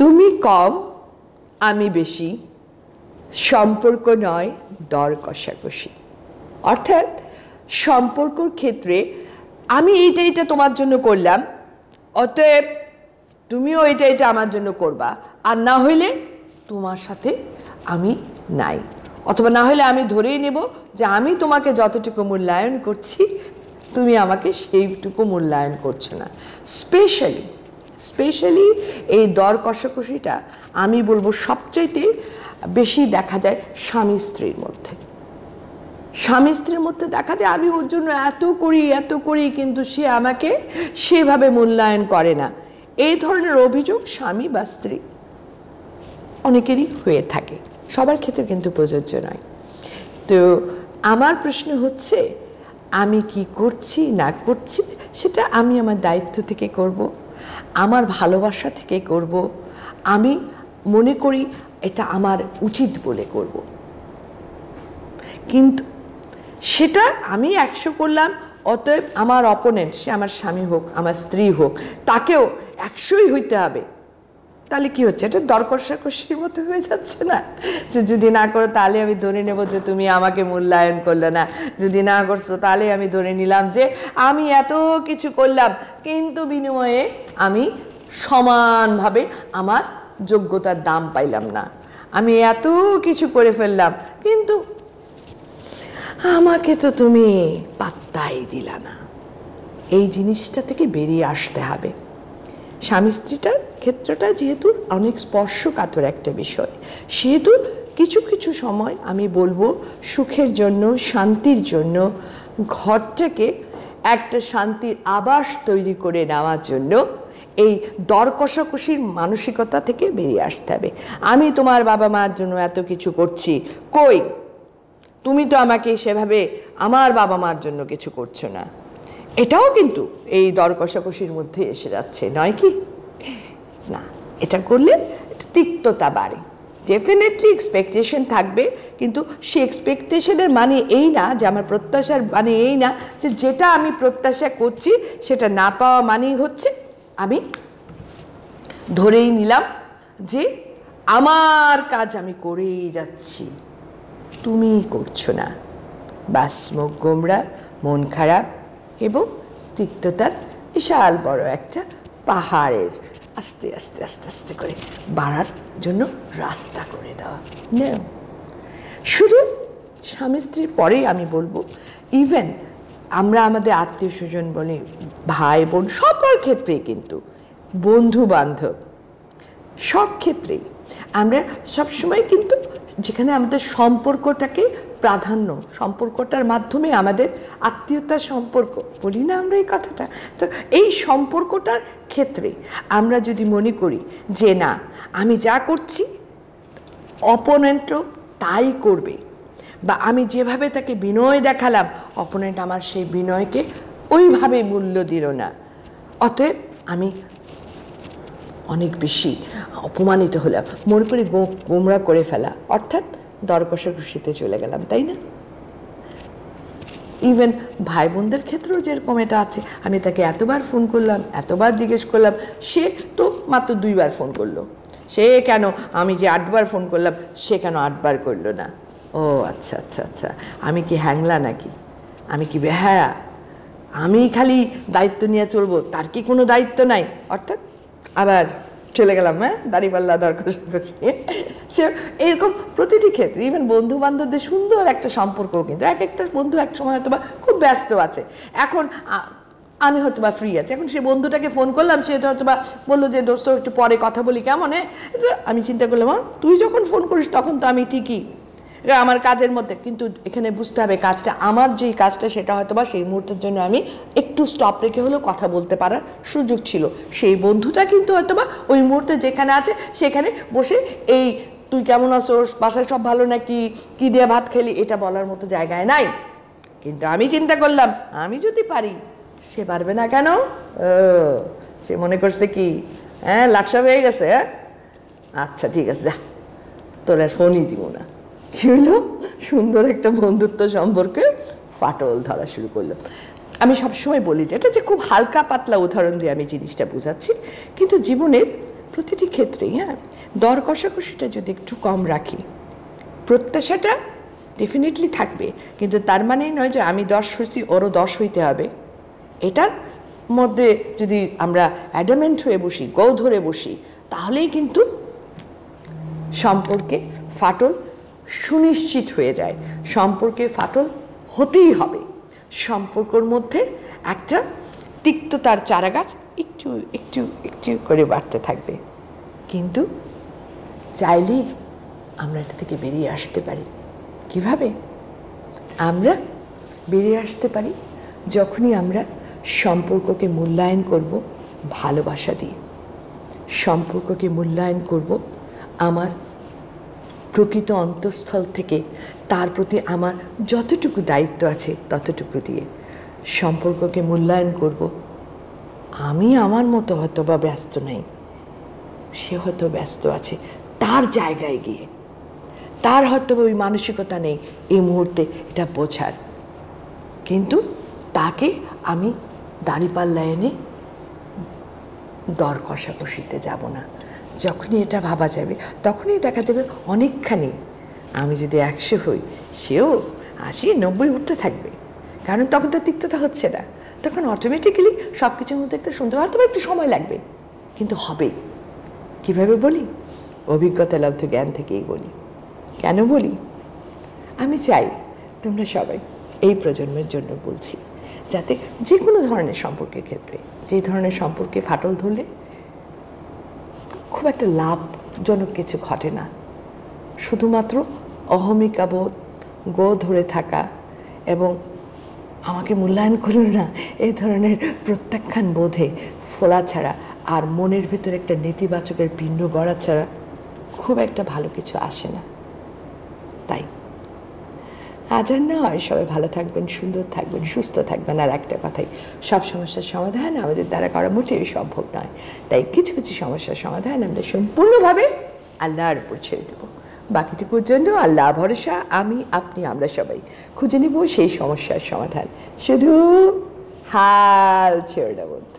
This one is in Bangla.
তুমি কম আমি বেশি সম্পর্ক নয় দর কষাকষি অর্থাৎ সম্পর্কর ক্ষেত্রে আমি এইটা এটা তোমার জন্য করলাম অতএব তুমিও এটা এটা আমার জন্য করবা আর না হইলে তোমার সাথে আমি নাই অথবা না হলে আমি ধরেই নেব যে আমি তোমাকে যতটুকু মূল্যায়ন করছি তুমি আমাকে সেইটুকু মূল্যায়ন করছো না স্পেশালি স্পেশালি এই দর কষাকষিটা আমি বলবো সবচাইতে বেশি দেখা যায় স্বামী স্ত্রীর মধ্যে স্বামী স্ত্রীর মধ্যে দেখা যায় আমি ওর জন্য এত করি এত করি কিন্তু সে আমাকে সেভাবে মূল্যায়ন করে না এই ধরনের অভিযোগ স্বামী বা স্ত্রী অনেকেরই হয়ে থাকে সবার ক্ষেত্রে কিন্তু প্রযোজ্য নয় তো আমার প্রশ্ন হচ্ছে আমি কি করছি না করছি সেটা আমি আমার দায়িত্ব থেকে করবো আমার ভালোবাসা থেকে করব আমি মনে করি এটা আমার উচিত বলে করব কিন্তু সেটা আমি একশো করলাম অতএব আমার অপোনেন্ট সে আমার স্বামী হোক আমার স্ত্রী হোক তাকেও একশোই হইতে হবে তাহলে কি হচ্ছে এটা দর মতো হয়ে যাচ্ছে না যে যদি না করো তাহলে আমি ধরে নেব যে তুমি আমাকে মূল্যায়ন করলে না যদি না করছো তাহলে আমি ধরে নিলাম যে আমি এত কিছু করলাম কিন্তু বিনিময়ে আমি সমানভাবে আমার যোগ্যতার দাম পাইলাম না আমি এত কিছু করে ফেললাম কিন্তু আমাকে তো তুমি পাত্তাই দিলা না এই জিনিসটা থেকে বেরিয়ে আসতে হবে স্বামী স্ত্রীটার ক্ষেত্রটা যেহেতু অনেক স্পর্শকাতর একটা বিষয় সেহেতু কিছু কিছু সময় আমি বলবো সুখের জন্য শান্তির জন্য ঘরটাকে একটা শান্তির আবাস তৈরি করে নেওয়ার জন্য এই দর কষাকষির মানসিকতা থেকে বেরিয়ে আসতে হবে আমি তোমার বাবা মার জন্য এত কিছু করছি কই তুমি তো আমাকে সেভাবে আমার বাবা মার জন্য কিছু করছো না এটাও কিন্তু এই দর কষাকষির মধ্যে এসে যাচ্ছে নয় কি না এটা করলে তিক্ততা বাড়ে ডেফিনেটলি এক্সপেকটেশন থাকবে কিন্তু সে এক্সপেকটেশনের মানে এই না যে আমার প্রত্যাশার মানে এই না যে যেটা আমি প্রত্যাশা করছি সেটা না পাওয়া মানেই হচ্ছে আমি ধরেই নিলাম যে আমার কাজ আমি করেই যাচ্ছি তুমি করছো না বাস গোমরা মন খারাপ এবং তিক্ততার বিশাল বড় একটা পাহাড়ের আস্তে আস্তে আস্তে আস্তে করে বাড়ার জন্য রাস্তা করে দেওয়া নেও শুধু স্বামী স্ত্রীর পরেই আমি বলবো ইভেন আমরা আমাদের আত্মীয় স্বজন বলি ভাই বোন সবার ক্ষেত্রেই কিন্তু বন্ধু বান্ধব সব ক্ষেত্রেই আমরা সবসময় কিন্তু যেখানে আমাদের সম্পর্কটাকে প্রাধান্য সম্পর্কটার মাধ্যমে আমাদের আত্মীয়তার সম্পর্ক বলি না আমরা এই কথাটা তো এই সম্পর্কটার ক্ষেত্রে আমরা যদি মনে করি যে না আমি যা করছি অপোনেন্টও তাই করবে বা আমি যেভাবে তাকে বিনয় দেখালাম অপোনেন্ট আমার সেই বিনয়কে ওইভাবে মূল্য দিল না অতএব আমি অনেক বেশি অপমানিত হলাম মনে করি গোমরা করে ফেলা অর্থাৎ দরকষা খুশিতে চলে গেলাম তাই না ইভেন ভাই বোনদের ক্ষেত্রেও যেরকম এটা আছে আমি তাকে এতবার ফোন করলাম এতবার জিজ্ঞেস করলাম সে তো মাত্র দুইবার ফোন করলো সে কেন আমি যে আটবার ফোন করলাম সে কেন আটবার করলো না ও আচ্ছা আচ্ছা আচ্ছা আমি কি হ্যাংলা নাকি আমি কি বেহায়া আমি খালি দায়িত্ব নিয়ে চলবো তার কি কোনো দায়িত্ব নাই অর্থাৎ আবার চলে গেলাম হ্যাঁ দাঁড়িপাল্লা দরকার সে এরকম প্রতিটি ক্ষেত্রে ইভেন বন্ধু বান্ধবদের সুন্দর একটা সম্পর্ক কিন্তু এক একটা বন্ধু এক সময় হয়তো বা খুব ব্যস্ত আছে এখন আমি হয়তো বা ফ্রি আছি এখন সে বন্ধুটাকে ফোন করলাম সে হয়তো বা বললো যে দোস্ত একটু পরে কথা বলি কেমন হ্যাঁ? আমি চিন্তা করলাম তুই যখন ফোন করিস তখন তো আমি ঠিকই আমার কাজের মধ্যে কিন্তু এখানে বুঝতে হবে কাজটা আমার যেই কাজটা সেটা হয়তো বা সেই মুহূর্তের জন্য আমি একটু স্টপ রেখে হলেও কথা বলতে পারার সুযোগ ছিল সেই বন্ধুটা কিন্তু হয়তো বা ওই মুহূর্তে যেখানে আছে সেখানে বসে এই তুই কেমন আছো বাসায় সব ভালো নাকি কি দিয়ে ভাত খেলি এটা বলার মতো জায়গায় নাই কিন্তু আমি চিন্তা করলাম আমি যদি পারি সে পারবে না কেন সে মনে করছে কি হ্যাঁ লাকসা হয়ে গেছে হ্যাঁ আচ্ছা ঠিক আছে যা তোর আর ফোনই দিব না কী হলো সুন্দর একটা বন্ধুত্ব সম্পর্কে ফাটল ধরা শুরু করলো আমি সবসময় বলি যে এটা যে খুব হালকা পাতলা উদাহরণ দিয়ে আমি জিনিসটা বোঝাচ্ছি কিন্তু জীবনের প্রতিটি ক্ষেত্রেই হ্যাঁ দর কষাকষিটা যদি একটু কম রাখি প্রত্যাশাটা ডেফিনেটলি থাকবে কিন্তু তার মানেই নয় যে আমি দশ হয়েছি ওরও দশ হইতে হবে এটার মধ্যে যদি আমরা অ্যাডামেন্ট হয়ে বসি গৌ ধরে বসি তাহলেই কিন্তু সম্পর্কে ফাটল সুনিশ্চিত হয়ে যায় সম্পর্কে ফাটল হতেই হবে সম্পর্কর মধ্যে একটা তিক্ততার চারাগাছ একটু একটু একটু করে বাড়তে থাকবে কিন্তু চাইলেই আমরা এটা থেকে বেরিয়ে আসতে পারি কিভাবে আমরা বেরিয়ে আসতে পারি যখনই আমরা সম্পর্ককে মূল্যায়ন করব ভালোবাসা দিয়ে সম্পর্ককে মূল্যায়ন করব আমার প্রকৃত অন্তঃস্থল থেকে তার প্রতি আমার যতটুকু দায়িত্ব আছে ততটুকু দিয়ে সম্পর্ককে মূল্যায়ন করব আমি আমার মতো হয়তো বা ব্যস্ত নেই সে হয়তো ব্যস্ত আছে তার জায়গায় গিয়ে তার হয়তো ওই মানসিকতা নেই এই মুহূর্তে এটা বোঝার কিন্তু তাকে আমি দাঁড়িপাল্লা এনে দর কষাকষিতে যাব না যখনই এটা ভাবা যাবে তখনই দেখা যাবে অনেকখানি আমি যদি একশো হই সেও আশি নব্বই উঠতে থাকবে কারণ তখন তো তিক্ততা হচ্ছে না তখন অটোমেটিক্যালি সব কিছুর মধ্যে একটা সুন্দর হয়তো একটু সময় লাগবে কিন্তু হবে কিভাবে বলি অভিজ্ঞতা লব্ধ জ্ঞান থেকেই বলি কেন বলি আমি চাই তোমরা সবাই এই প্রজন্মের জন্য বলছি যাতে যে কোনো ধরনের সম্পর্কের ক্ষেত্রে যে ধরনের সম্পর্কে ফাটল ধরলে খুব একটা লাভজনক কিছু ঘটে না শুধুমাত্র অহমিকাবোধ গো ধরে থাকা এবং আমাকে মূল্যায়ন করল না এই ধরনের প্রত্যাখ্যান বোধে ফোলা ছাড়া আর মনের ভেতর একটা নেতিবাচকের পিণ্ড গড়া ছাড়া খুব একটা ভালো কিছু আসে না তাই আজান না হয় সবাই ভালো থাকবেন সুন্দর থাকবেন সুস্থ থাকবেন আর একটা কথাই সব সমস্যার সমাধান আমাদের দ্বারা করা মোটেই সম্ভব নয় তাই কিছু কিছু সমস্যার সমাধান আমরা সম্পূর্ণভাবে আল্লাহর উপর ছেড়ে দেবো বাকিটুকুর জন্য আল্লাহ ভরসা আমি আপনি আমরা সবাই খুঁজে নেব সেই সমস্যার সমাধান শুধু হাল ছেড়ে দেব